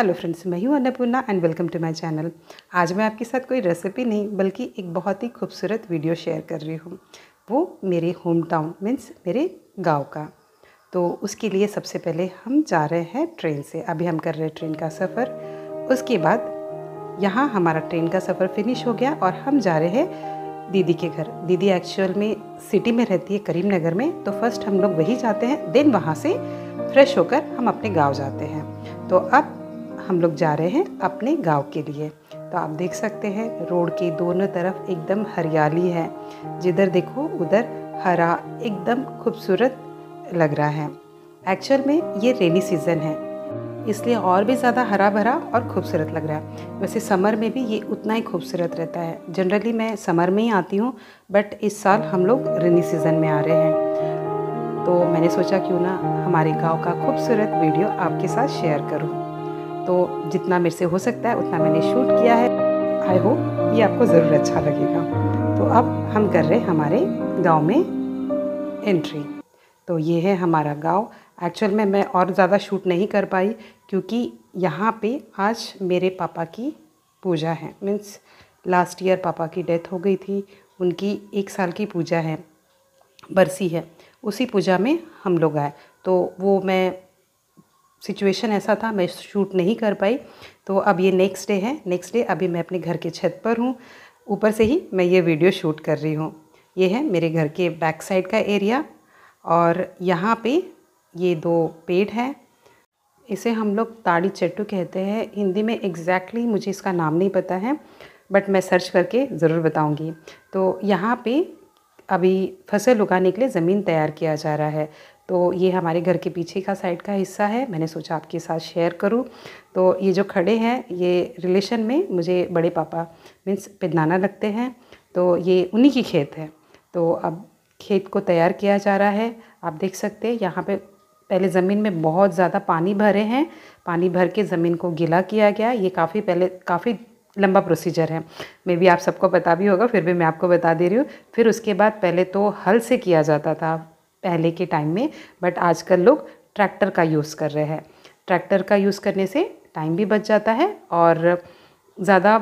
Hello friends मैं हूं Annapurna and welcome to my channel आज मैं आपके साथ कोई रेसिपी नहीं बल्कि एक बहुत ही खूबसूरत वीडियो शेयर कर रही हूं वो मेरे होम टाउन मीन्स मेरे गांव का तो उसके लिए सबसे पहले हम जा रहे हैं ट्रेन से अभी हम कर रहे हैं ट्रेन का सफ़र उसके बाद यहाँ हमारा ट्रेन का सफ़र फिनिश हो गया और हम जा रहे हैं दीदी के घर दीदी एक्चुअल में सिटी में रहती है करीमनगर में तो फर्स्ट हम लोग वही जाते हैं देन वहाँ से फ्रेश होकर हम अपने गांव जाते हैं तो अब हम लोग जा रहे हैं अपने गांव के लिए तो आप देख सकते हैं रोड के दोनों तरफ एकदम हरियाली है जिधर देखो उधर हरा एकदम खूबसूरत लग रहा है एक्चुअल में ये रेनी सीज़न है इसलिए और भी ज़्यादा हरा भरा और खूबसूरत लग रहा है वैसे समर में भी ये उतना ही खूबसूरत रहता है जनरली मैं समर में ही आती हूँ बट इस साल हम लोग रेनी सीज़न में आ रहे हैं तो मैंने सोचा क्यों ना हमारे गांव का खूबसूरत वीडियो आपके साथ शेयर करूँ तो जितना मेरे से हो सकता है उतना मैंने शूट किया है आई होप ये आपको ज़रूर अच्छा लगेगा तो अब हम कर रहे हैं हमारे गांव में एंट्री तो ये है हमारा गांव एक्चुअल में मैं और ज़्यादा शूट नहीं कर पाई क्योंकि यहाँ पे आज मेरे पापा की पूजा है मीन्स लास्ट ईयर पापा की डेथ हो गई थी उनकी एक साल की पूजा है बरसी है उसी पूजा में हम लोग आए तो वो मैं सिचुएशन ऐसा था मैं शूट नहीं कर पाई तो अब ये नेक्स्ट डे है नेक्स्ट डे अभी मैं अपने घर के छत पर हूँ ऊपर से ही मैं ये वीडियो शूट कर रही हूँ ये है मेरे घर के बैक साइड का एरिया और यहाँ पे ये दो पेड़ है इसे हम लोग ताड़ी चट्टू कहते हैं हिंदी में एग्जैक्टली exactly मुझे इसका नाम नहीं पता है बट मैं सर्च करके ज़रूर बताऊँगी तो यहाँ पर अभी फसल उगाने के लिए ज़मीन तैयार किया जा रहा है तो ये हमारे घर के पीछे का साइड का हिस्सा है मैंने सोचा आपके साथ शेयर करूँ तो ये जो खड़े हैं ये रिलेशन में मुझे बड़े पापा मीन्स पिदनाना लगते हैं तो ये उन्हीं की खेत है तो अब खेत को तैयार किया जा रहा है आप देख सकते हैं यहाँ पे पहले ज़मीन में बहुत ज़्यादा पानी भरे हैं पानी भर के ज़मीन को गीला किया गया ये काफ़ी पहले काफ़ी लंबा प्रोसीजर है मे भी आप सबको बता भी होगा फिर भी मैं आपको बता दे रही हूँ फिर उसके बाद पहले तो हल से किया जाता था पहले के टाइम में बट आजकल लोग ट्रैक्टर का यूज़ कर रहे हैं ट्रैक्टर का यूज़ करने से टाइम भी बच जाता है और ज़्यादा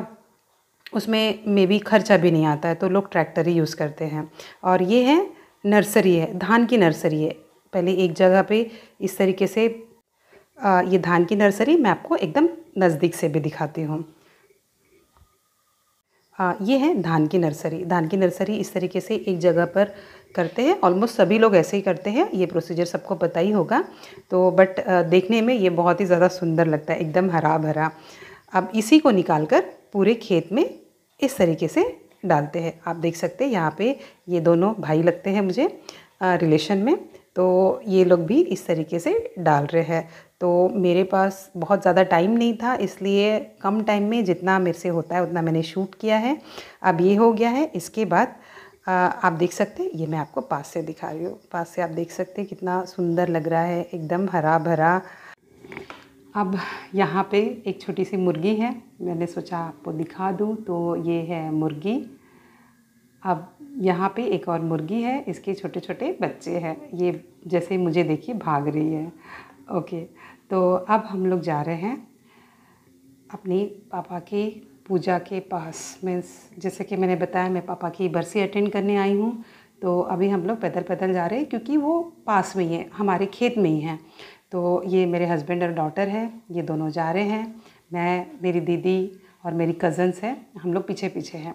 उसमें मे भी खर्चा भी नहीं आता है तो लोग ट्रैक्टर ही यूज़ करते हैं और ये है नर्सरी है धान की नर्सरी है पहले एक जगह पे इस तरीके से ये धान की नर्सरी मैं आपको एकदम नज़दीक से भी दिखाती हूँ आ, ये है धान की नर्सरी धान की नर्सरी इस तरीके से एक जगह पर करते हैं ऑलमोस्ट सभी लोग ऐसे ही करते हैं ये प्रोसीजर सबको पता ही होगा तो बट देखने में ये बहुत ही ज़्यादा सुंदर लगता है एकदम हरा भरा अब इसी को निकाल कर पूरे खेत में इस तरीके से डालते हैं आप देख सकते हैं यहाँ पे ये दोनों भाई लगते हैं मुझे रिलेशन में तो ये लोग भी इस तरीके से डाल रहे हैं तो मेरे पास बहुत ज़्यादा टाइम नहीं था इसलिए कम टाइम में जितना मेरे से होता है उतना मैंने शूट किया है अब ये हो गया है इसके बाद आप देख सकते हैं ये मैं आपको पास से दिखा रही हूँ पास से आप देख सकते हैं कितना सुंदर लग रहा है एकदम हरा भरा अब यहाँ पे एक छोटी सी मुर्गी है मैंने सोचा आपको दिखा दूँ तो ये है मुर्गी अब यहाँ पे एक और मुर्गी है इसके छोटे छोटे बच्चे हैं ये जैसे मुझे देखिए भाग रही है ओके तो अब हम लोग जा रहे हैं अपनी पापा की पूजा के पास मीन्स जैसे कि मैंने बताया मैं पापा की बरसी अटेंड करने आई हूँ तो अभी हम लोग पैदल पैदल जा रहे हैं क्योंकि वो पास में ही है हमारे खेत में ही है तो ये मेरे हस्बैंड और डॉटर है ये दोनों जा रहे हैं मैं मेरी दीदी और मेरी कज़न्स हैं हम लोग पीछे पीछे हैं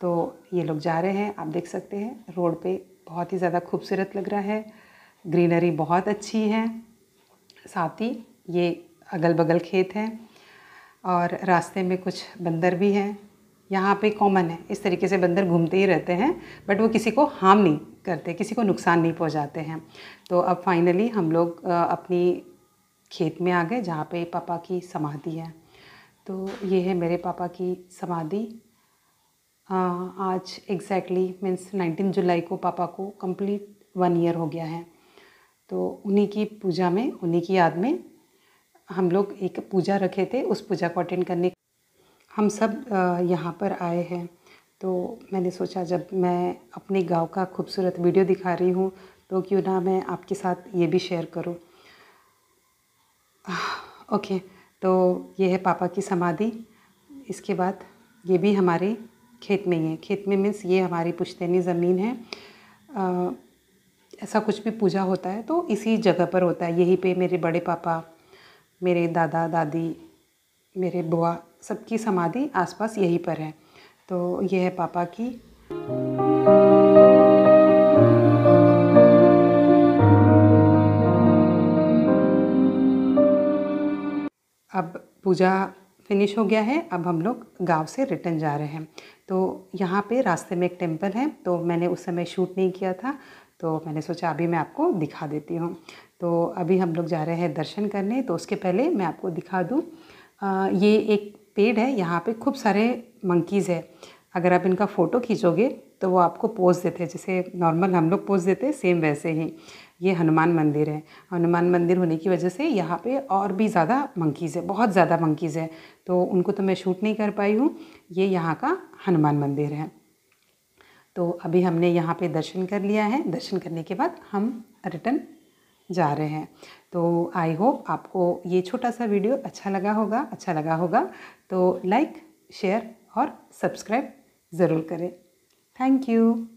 तो ये लोग जा रहे हैं आप देख सकते हैं रोड पे बहुत ही ज़्यादा खूबसूरत लग रहा है ग्रीनरी बहुत अच्छी है साथ ही ये अगल बगल खेत हैं और रास्ते में कुछ बंदर भी हैं यहाँ पे कॉमन है इस तरीके से बंदर घूमते ही रहते हैं बट वो किसी को हार्म नहीं करते किसी को नुकसान नहीं पहुँचाते हैं तो अब फाइनली हम लोग अपनी खेत में आ गए जहाँ पे पापा की समाधि है तो ये है मेरे पापा की समाधि आज एग्जैक्टली मीन्स नाइनटीन जुलाई को पापा को कंप्लीट वन ईयर हो गया है तो उन्हीं की पूजा में उन्हीं की याद में हम लोग एक पूजा रखे थे उस पूजा को अटेंड करने हम सब यहाँ पर आए हैं तो मैंने सोचा जब मैं अपने गांव का खूबसूरत वीडियो दिखा रही हूँ तो क्यों ना मैं आपके साथ ये भी शेयर करूँ ओके तो ये है पापा की समाधि इसके बाद ये भी हमारे खेत में ही है खेत में मीन्स ये हमारी पुश्तैनी ज़मीन है आ, ऐसा कुछ भी पूजा होता है तो इसी जगह पर होता है यहीं पे मेरे बड़े पापा मेरे दादा दादी मेरे बुआ सबकी समाधि आसपास यहीं पर है तो ये है पापा की अब पूजा फिनिश हो गया है अब हम लोग गांव से रिटर्न जा रहे हैं तो यहाँ पे रास्ते में एक टेम्पल है तो मैंने उस समय शूट नहीं किया था तो मैंने सोचा अभी मैं आपको दिखा देती हूँ तो अभी हम लोग जा रहे हैं दर्शन करने तो उसके पहले मैं आपको दिखा दूँ ये एक पेड़ है यहाँ पे खूब सारे मंकीज़ है अगर आप इनका फ़ोटो खींचोगे तो वो आपको पोज देते हैं जैसे नॉर्मल हम लोग पोज देते हैं सेम वैसे ही ये हनुमान मंदिर है हनुमान मंदिर होने की वजह से यहाँ पे और भी ज़्यादा मंकीज़ है बहुत ज़्यादा मंकीज़ है तो उनको तो मैं शूट नहीं कर पाई हूँ ये यहाँ का हनुमान मंदिर है तो अभी हमने यहाँ पे दर्शन कर लिया है दर्शन करने के बाद हम रिटर्न जा रहे हैं तो आई होप आपको ये छोटा सा वीडियो अच्छा लगा होगा अच्छा लगा होगा तो लाइक शेयर और सब्सक्राइब ज़रूर करें Thank you.